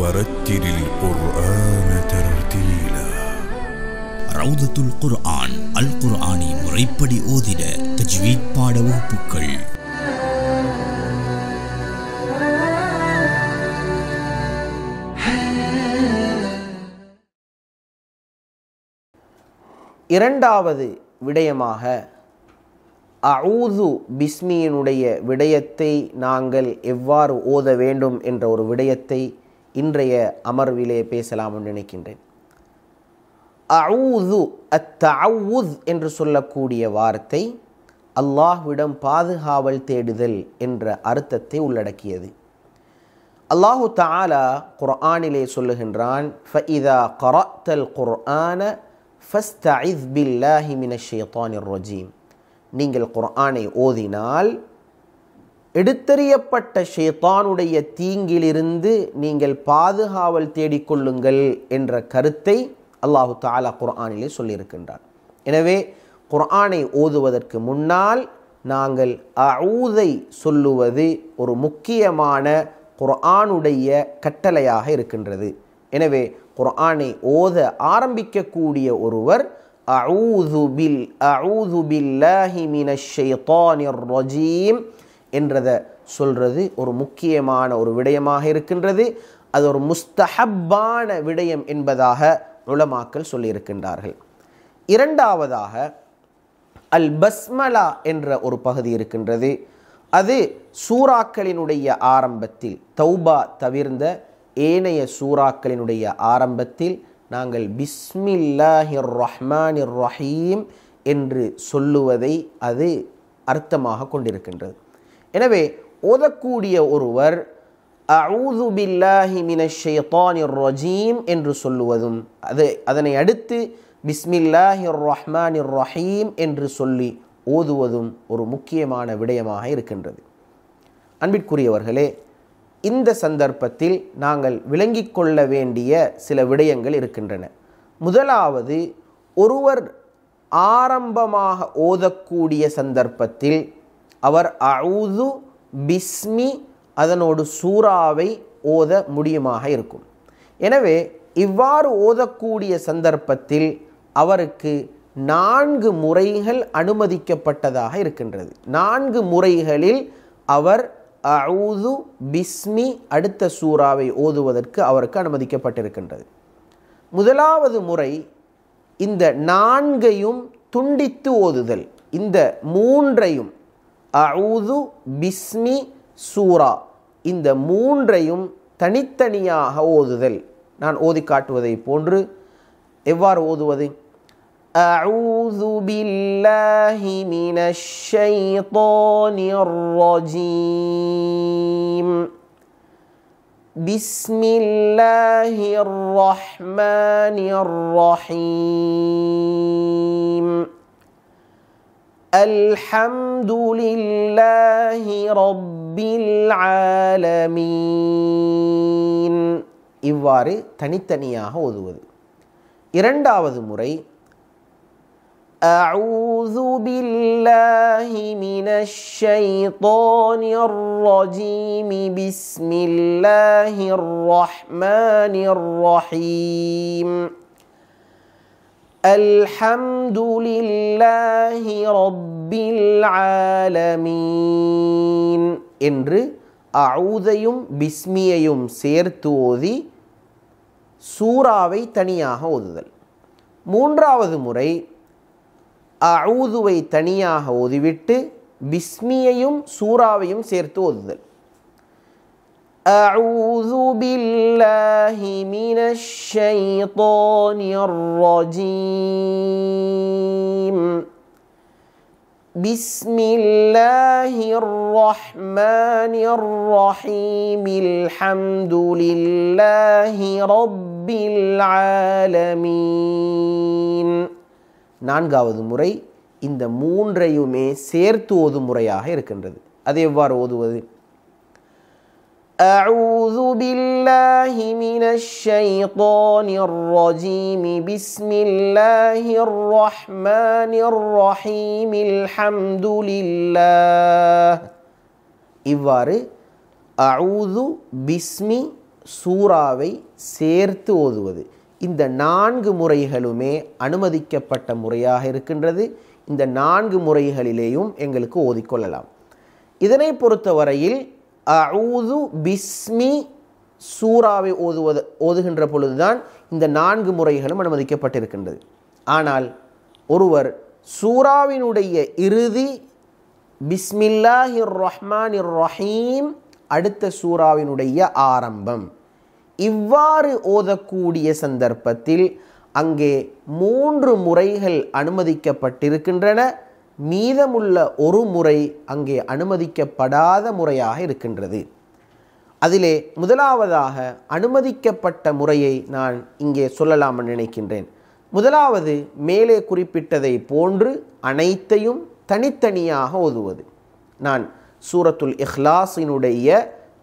ورتل القرآن ترتيلا روضة القرآن القرآن முறைப்படி ஓதிட தஜ்வீத் பாட வகுப்புகள் இரண்டாவது விடயமாக அவுது பிஸ்மியினுடைய விடயத்தை நாங்கள் எவ்வாறு ஓத வேண்டும் என்ற ஒரு விடயத்தை இன்றைய அமர்விலே பேசலாம் நினைக்கின்றேன் அவுது அத்தவுத் என்று சொல்லக்கூடிய வார்த்தை அல்லாஹ்விடம் பாதுகாவல் தேடுதல் என்ற அர்த்தத்தை உள்ளடக்கியது அல்லாஹு தாலா குர்ஆனிலே சொல்லுகின்றான் ஃபஇதா குர்ஆன ஃபஸ்தஇஸ் பில்லாஹி மினஷ் ஷைத்தானிர் ரஜீம் நீங்கள் குர்ஆனை ஓதினால் எடுத்தறியப்பட்ட ஷேத்தானுடைய தீங்கிலிருந்து நீங்கள் பாதுகாவல் தேடிக்கொள்ளுங்கள் என்ற கருத்தை அல்லாஹு தாலா குர்ஆனிலே சொல்லியிருக்கின்றார் எனவே குர்ஆனை ஓதுவதற்கு முன்னால் நாங்கள் அவுதை சொல்லுவது ஒரு முக்கியமான குர்ஆனுடைய கட்டளையாக இருக்கின்றது எனவே குர்ஆனை ஓத ஆரம்பிக்கக்கூடிய ஒருவர் அவுது பில் அவுது பில்லாஹி மின ஷைத்தானிர் ரஜீம் என்றதை சொல்கிறது ஒரு முக்கியமான ஒரு விடயமாக இருக்கின்றது அது ஒரு முஸ்தஹப்பான விடயம் என்பதாக உளமாக்கல் சொல்லியிருக்கின்றார்கள் இரண்டாவதாக அல் பஸ்மலா என்ற ஒரு பகுதி இருக்கின்றது அது சூறாக்களினுடைய ஆரம்பத்தில் தௌபா தவிர்ந்த ஏனைய சூறாக்களினுடைய ஆரம்பத்தில் நாங்கள் பிஸ்மில்லாஹிர் ரஹ்மானிர் ரஹீம் என்று சொல்லுவதை அது அர்த்தமாக கொண்டிருக்கின்றது எனவே ஓதக்கூடிய ஒருவர் அவுது பில்லாஹி மினஷேத்தானிர் ரஜீம் என்று சொல்லுவதும் அது அதனை அடுத்து பிஸ்மில்லாஹிர் ரஹ்மானிர் ரஹீம் என்று சொல்லி ஓதுவதும் ஒரு முக்கியமான விடயமாக இருக்கின்றது அன்பிற்குரியவர்களே இந்த சந்தர்ப்பத்தில் நாங்கள் விளங்கி கொள்ள வேண்டிய சில விடயங்கள் இருக்கின்றன முதலாவது ஒருவர் ஆரம்பமாக ஓதக்கூடிய சந்தர்ப்பத்தில் அவர் அவுது பிஸ்மி அதனோடு சூறாவை ஓத முடியுமாக இருக்கும் எனவே இவ்வாறு ஓதக்கூடிய சந்தர்ப்பத்தில் அவருக்கு நான்கு முறைகள் அனுமதிக்கப்பட்டதாக இருக்கின்றது நான்கு முறைகளில் அவர் அவுது பிஸ்மி அடுத்த சூறாவை ஓதுவதற்கு அவருக்கு அனுமதிக்கப்பட்டிருக்கின்றது முதலாவது முறை இந்த நான்கையும் துண்டித்து ஓதுதல் இந்த மூன்றையும் அவுது பிஸ்மி சூரா இந்த மூன்றையும் தனித்தனியாக ஓதுதல் நான் ஓதி காட்டுவதை போன்று எவ்வாறு ஓதுவது أعوذ بالله من الشيطان الرجيم بسم الله الرحمن الرحيم الحمد لله رب العالمين இவ்வாறு தனித்தனியாக ஓதுவது இரண்டாவது முறை أعوذ بالله من الشيطان الرجيم بسم الله الرحمن الرحيم الحمد لله رب العالمين என்று அவுதையும் பிஸ்மியையும் சேர்த்து ஓதி சூறாவை தனியாக ஓதுதல் மூன்றாவது அவுதுவை தனியாக ஓதிவிட்டு பிஸ்மியையும் சூறாவையும் சேர்த்து ஓதுதல் أعوذ بالله من الشيطان الرجيم بسم الله الرحمن الرحيم الحمد لله رب العالمين நான்காவது முறை இந்த மூன்றையுமே சேர்த்து ஓதும் முறையாக இருக்கின்றது அது எவ்வாறு ஓதுவது أعوذ بالله من الشيطان الرجيم بسم الله الرحمن الرحيم الحمد لله இவ்வாறு أعوذ بسم சூறாவை سيرت ஓதுவது இந்த நான்கு முறைகளுமே அனுமதிக்கப்பட்ட முறையாக இருக்கின்றது இந்த நான்கு முறைகளிலேயும் எங்களுக்கு ஓதிக்கொள்ளலாம் இதனை பொறுத்தவரையில் அவுது பிஸ்மி சூறாவை ஓதுவது ஓதுகின்ற பொழுதுதான் இந்த நான்கு முறைகளும் அனுமதிக்கப்பட்டிருக்கின்றது ஆனால் ஒருவர் சூறாவினுடைய இறுதி பிஸ்மில்லாஹிர் ரஹ்மானிர் ரஹீம் அடுத்த சூறாவினுடைய ஆரம்பம் இவ்வாறு ஓதக்கூடிய சந்தர்ப்பத்தில் அங்கே மூன்று முறைகள் அனுமதிக்கப்பட்டிருக்கின்றன மீதமுள்ள ஒரு முறை அங்கே அனுமதிக்கப்படாத முறையாக இருக்கின்றது அதிலே முதலாவதாக அனுமதிக்கப்பட்ட முறையை நான் இங்கே சொல்லலாம் நினைக்கின்றேன் முதலாவது மேலே குறிப்பிட்டதை போன்று அனைத்தையும் தனித்தனியாக ஓதுவது நான் சூரத்துல் இஹ்லாஸினுடைய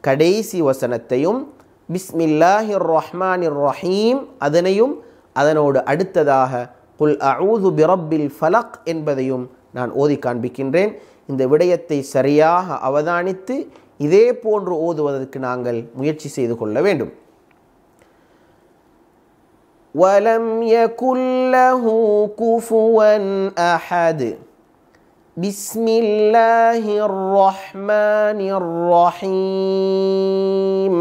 கடைசி வசனத்தையும் பிஸ்மில்லாஹிர் ரஹ்மானிர் ரஹீம் அதனையும் அதனோடு அடுத்ததாக குல் அவுது பிரப்பில் ஃபலக் என்பதையும் நான் ஓதி காண்பிக்கின்றேன் இந்த விடயத்தை சரியாக அவதானித்து இதே போன்று ஓதுவதற்கு நாங்கள் முயற்சி செய்து கொள்ள வேண்டும் ولم يكن له كفوا أحد بسم الله الرحمن الرحيم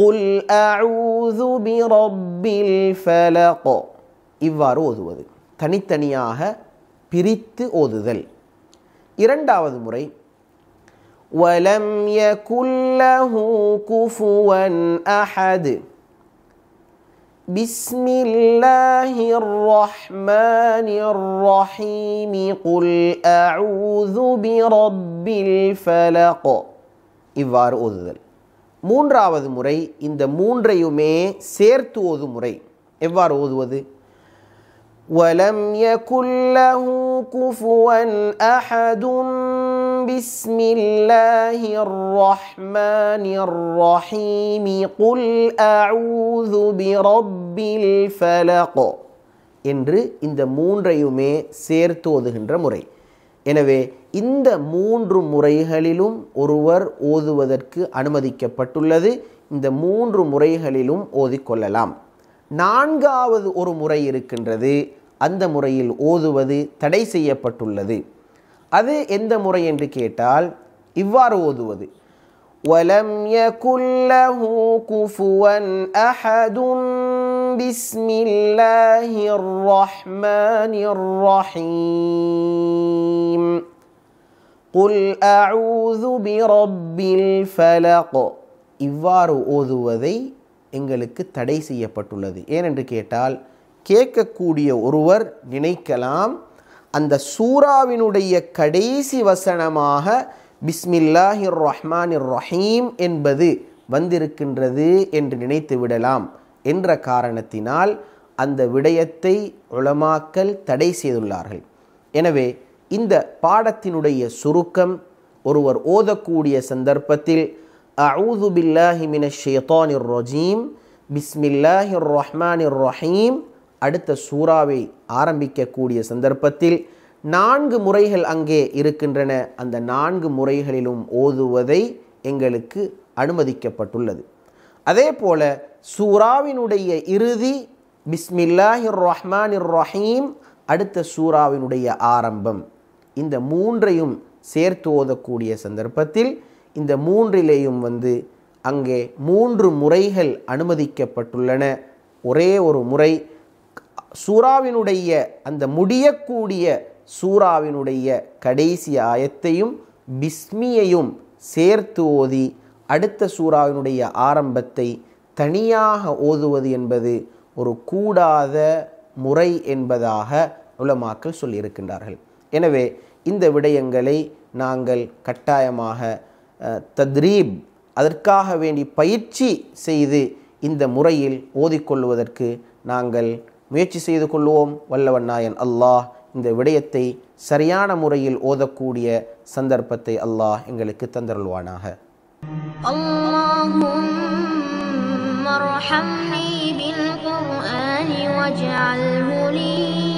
குல் அஊது பிரப்பில் ஃபலகோ இவ்வாறு ஓதுவது தனித்தனியாக பிரித்து ஓதுதல் இரண்டாவது முறை வலம் யகுல்லஹு குஃபுவன் அஹது بسم الله الرحمن الرحيم قل أعوذ برب الفلق إذ أوذل மூன்றாவது முறை இந்த மூன்றையுமே சேர்த்து ஓது முறை எவ்வாறு ஓதுவது ولم يكن له كفوا أحد بسم الله الرحمن الرحيم قل أعوذ برب الفلق என்று இந்த மூன்றையுமே சேர்த்து ஓதுகின்ற முறை எனவே இந்த மூன்று முறைகளிலும் ஒருவர் ஓதுவதற்கு அனுமதிக்கப்பட்டுள்ளது இந்த மூன்று முறைகளிலும் ஓதிக்கொள்ளலாம் நான்காவது ஒரு முறை இருக்கின்றது அந்த முறையில் ஓதுவது தடை செய்யப்பட்டுள்ளது அது எந்த முறை என்று கேட்டால் இவ்வாறு ஓதுவது ولم يكن له كفوا أحد بسم الله الرحمن الرحيم குல் அஊது பிரபில் ஃபலக் இவ்வாறு ஓதுவதை எங்களுக்கு தடை செய்யப்பட்டுள்ளது ஏனென்று கேட்டால் கேட்கக்கூடிய ஒருவர் நினைக்கலாம் அந்த சூறாவினுடைய கடைசி வசனமாக பிஸ்மில்லாஹி ரஹ்மான் ரஹீம் என்பது வந்திருக்கின்றது என்று நினைத்து விடலாம் என்ற காரணத்தினால் அந்த விடயத்தை உளமாக்கல் தடை செய்துள்ளார்கள் எனவே இந்த பாடத்தினுடைய சுருக்கம் ஒருவர் ஓதக்கூடிய சந்தர்ப்பத்தில் அவுது பில்லாஹி மினஷேத்தானிர் ரஜீம் பிஸ்மில்லாஹிர் ரஹ்மானிர் ரஹீம் அடுத்த சூறாவை ஆரம்பிக்கக்கூடிய சந்தர்ப்பத்தில் நான்கு முறைகள் அங்கே இருக்கின்றன அந்த நான்கு முறைகளிலும் ஓதுவதை எங்களுக்கு அனுமதிக்கப்பட்டுள்ளது அதே போல சூறாவினுடைய இறுதி பிஸ்மில்லாஹிர் ரஹ்மானிர் ரஹீம் அடுத்த சூறாவினுடைய ஆரம்பம் இந்த மூன்றையும் சேர்த்து ஓதக்கூடிய சந்தர்ப்பத்தில் இந்த மூன்றிலேயும் வந்து அங்கே மூன்று முறைகள் அனுமதிக்கப்பட்டுள்ளன ஒரே ஒரு முறை சூறாவினுடைய அந்த முடியக்கூடிய சூறாவினுடைய கடைசி ஆயத்தையும் பிஸ்மியையும் சேர்த்து ஓதி அடுத்த சூறாவினுடைய ஆரம்பத்தை தனியாக ஓதுவது என்பது ஒரு கூடாத முறை என்பதாக உலமாக்கள் சொல்லியிருக்கின்றார்கள் எனவே இந்த விடயங்களை நாங்கள் கட்டாயமாக தத்ரீப் அதற்காக வேண்டி பயிற்சி செய்து இந்த முறையில் ஓதிக்கொள்வதற்கு நாங்கள் முயற்சி செய்து கொள்வோம் வல்லவன் நாயன் அல்லாஹ் இந்த விடயத்தை சரியான முறையில் ஓதக்கூடிய சந்தர்ப்பத்தை அல்லாஹ் எங்களுக்கு தந்தருள்வானாக